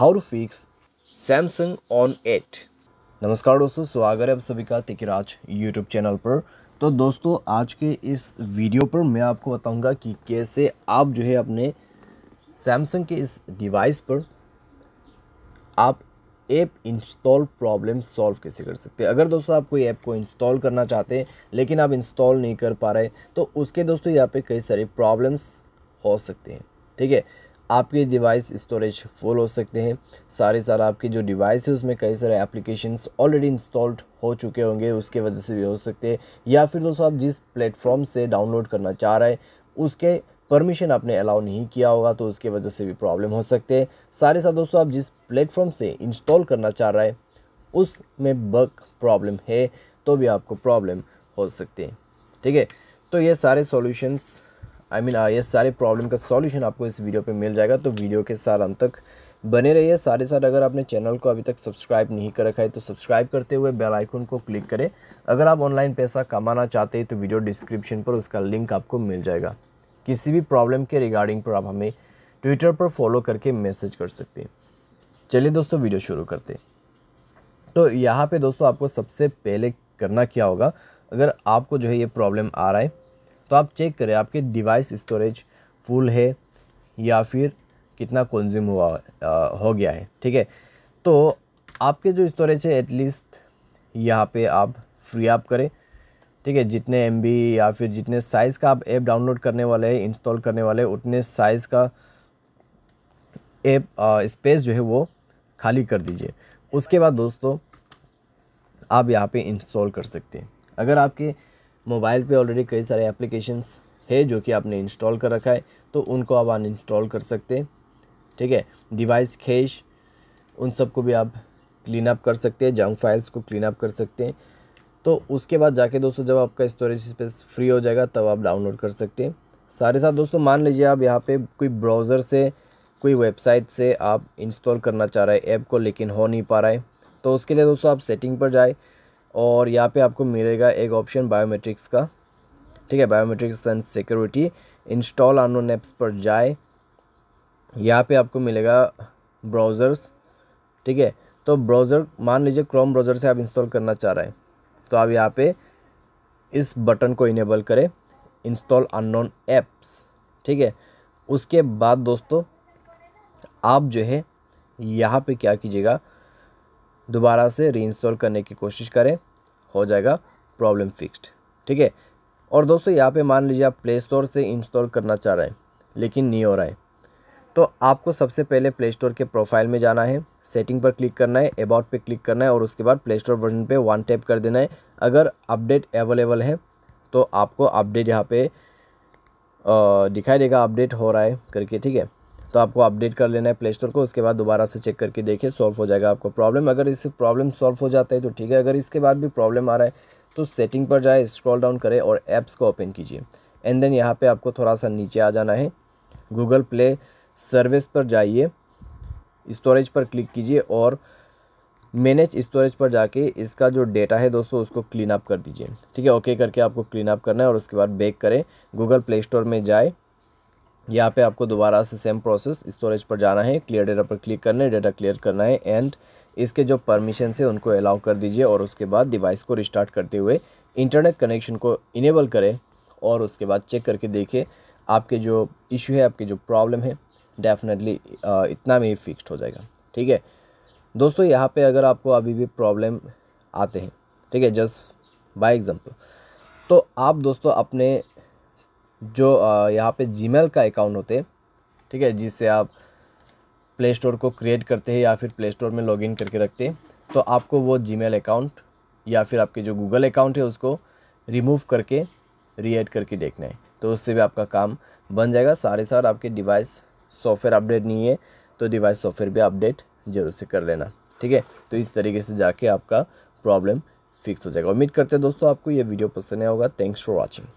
how to fix Samsung on eight नमस्कार दोस्तों स्वागत है आप सभी का तिकराज यूट्यूब चैनल पर तो दोस्तों आज के इस वीडियो पर मैं आपको बताऊंगा कि कैसे आप जो है अपने सैमसंग के इस डिवाइस पर आप ऐप इंस्टॉल प्रॉब्लम सॉल्व कैसे कर सकते हैं अगर दोस्तों आप कोई ऐप को इंस्टॉल करना चाहते हैं लेकिन आप इंस्टॉल नहीं कर पा रहे तो उसके दोस्तों यहाँ पे कई सारे प्रॉब्लम्स हो सकते हैं ठीक है आपके डिवाइस स्टोरेज फुल हो सकते हैं सारे सारा आपके जो डिवाइस है उसमें कई सारे एप्लीकेशंस ऑलरेडी इंस्टॉल्ड हो चुके होंगे उसके वजह से भी हो सकते हैं या फिर दोस्तों आप जिस प्लेटफॉर्म से डाउनलोड करना चाह रहे हैं उसके परमिशन आपने अलाउ नहीं किया होगा तो उसके वजह से भी प्रॉब्लम हो सकते हैं सारे साथ दोस्तों आप जिस प्लेटफॉर्म से इंस्टॉल करना चाह रहे हैं उसमें बग प्रॉब्लम है तो भी आपको प्रॉब्लम हो सकते हैं ठीक है तो ये सारे सॉल्यूशंस आई मीन हाँ, ये सारे प्रॉब्लम का सॉल्यूशन आपको इस वीडियो पे मिल जाएगा तो वीडियो के साथ अंत तक बने रहिए सारे साथ अगर आपने चैनल को अभी तक सब्सक्राइब नहीं कर रखा है तो सब्सक्राइब करते हुए बेल आइकन को क्लिक करें अगर आप ऑनलाइन पैसा कमाना चाहते हैं तो वीडियो डिस्क्रिप्शन पर उसका लिंक आपको मिल जाएगा किसी भी प्रॉब्लम के रिगार्डिंग पर आप हमें ट्विटर पर फॉलो करके मैसेज कर सकते हैं चलिए दोस्तों वीडियो शुरू करते हैं तो यहाँ पे दोस्तों आपको सबसे पहले करना क्या होगा अगर आपको जो है ये प्रॉब्लम आ रहा है तो आप चेक करें आपके डिवाइस स्टोरेज फुल है या फिर कितना कंज्यूम हुआ आ, हो गया है ठीक है तो आपके जो स्टोरेज है एटलीस्ट यहाँ पे आप फ्री आप करें ठीक है जितने एम या फिर जितने साइज़ का आप ऐप डाउनलोड करने वाले हैं इंस्टॉल करने वाले हैं उतने साइज़ का ऐप स्पेस जो है वो खाली कर दीजिए उसके बाद दोस्तों आप यहाँ पे इंस्टॉल कर सकते हैं अगर आपके मोबाइल पे ऑलरेडी कई सारे एप्लीकेशंस है जो कि आपने इंस्टॉल कर रखा है तो उनको आप इंस्टॉल कर सकते हैं ठीक है डिवाइस खेश उन सबको भी आप क्लीन अप कर सकते हैं जंक फाइल्स को क्लीन अप कर सकते हैं तो उसके बाद जाके दोस्तों जब आपका स्टोरेज स्पेस फ्री हो जाएगा तब आप डाउनलोड कर सकते हैं सारे साथ दोस्तों मान लीजिए आप यहाँ पे कोई ब्राउज़र से कोई वेबसाइट से आप इंस्टॉल करना चाह रहे हैं ऐप को लेकिन हो नहीं पा रहा है तो उसके लिए दोस्तों आप सेटिंग पर जाए और यहाँ पे आपको मिलेगा एक ऑप्शन बायोमेट्रिक्स का ठीक है biometrics and security install unknown apps पर जाए यहाँ पे आपको मिलेगा ब्राउज़र्स ठीक है तो ब्राउज़र मान लीजिए क्रोम ब्राउज़र से आप इंस्टॉल करना चाह रहे हैं तो आप यहाँ पे इस बटन को इनेबल करें इंस्टॉल अनोन ऐप्स ठीक है उसके बाद दोस्तों आप जो है यहाँ पे क्या कीजिएगा दोबारा से री इंस्टॉल करने की कोशिश करें हो जाएगा प्रॉब्लम फिक्स्ड ठीक है और दोस्तों यहाँ पे मान लीजिए आप प्ले स्टोर से इंस्टॉल करना चाह रहे हैं लेकिन नहीं हो रहा है तो आपको सबसे पहले प्ले स्टोर के प्रोफाइल में जाना है सेटिंग पर क्लिक करना है अबाउट पे क्लिक करना है और उसके बाद प्ले स्टोर वर्जन पे वन टैप कर देना है अगर अपडेट अवेलेबल है तो आपको अपडेट यहाँ पे दिखाई देगा अपडेट हो रहा है करके ठीक है तो आपको अपडेट कर लेना है प्ले स्टोर को उसके बाद दोबारा से चेक करके देखिए सॉल्व हो जाएगा आपको प्रॉब्लम अगर इससे प्रॉब्लम सॉल्व हो जाता है तो ठीक है अगर इसके बाद भी प्रॉब्लम आ रहा है तो सेटिंग पर जाए स्क्रॉल डाउन करें और ऐप्स को ओपन कीजिए एंड देन यहाँ पर आपको थोड़ा सा नीचे आ जाना है गूगल प्ले सर्विस पर जाइए स्टोरेज पर क्लिक कीजिए और मैनेज स्टोरेज पर जाके इसका जो डेटा है दोस्तों उसको क्लीन अप कर दीजिए ठीक है ओके करके आपको क्लीन अप करना है और उसके बाद बैक करें गूगल प्ले स्टोर में जाए यहाँ पे आपको दोबारा से सेम प्रोसेस स्टोरेज पर जाना है क्लियर डेटा पर क्लिक करना है डेटा क्लियर करना है एंड इसके जो परमिशन से उनको अलाउ कर दीजिए और उसके बाद डिवाइस को रिस्टार्ट करते हुए इंटरनेट कनेक्शन को इनेबल करें और उसके बाद चेक करके देखें आपके जो इशू है आपकी जो प्रॉब्लम है डेफिनेटली इतना में ही फिक्स्ड हो जाएगा ठीक है दोस्तों यहाँ पर अगर आपको अभी भी प्रॉब्लम आते हैं ठीक है जस्ट बाई एग्जाम्पल तो आप दोस्तों अपने जो यहाँ पे जीमेल का अकाउंट होते ठीक है जिससे आप प्ले स्टोर को क्रिएट करते हैं या फिर प्ले स्टोर में लॉगिन करके रखते हैं तो आपको वो जीमेल अकाउंट या फिर आपके जो गूगल अकाउंट है उसको रिमूव करके रीएड करके देखना है तो उससे भी आपका काम बन जाएगा सारे साथ आपके डिवाइस सॉफ्टवेयर अपडेट नहीं है तो डिवाइस सॉफ्टवेयर भी अपडेट जरूर से कर लेना ठीक है तो इस तरीके से जाके आपका प्रॉब्लम फिक्स हो जाएगा उम्मीद करते हैं दोस्तों आपको ये वीडियो पसंद आया होगा थैंक्स फॉर वॉचिंग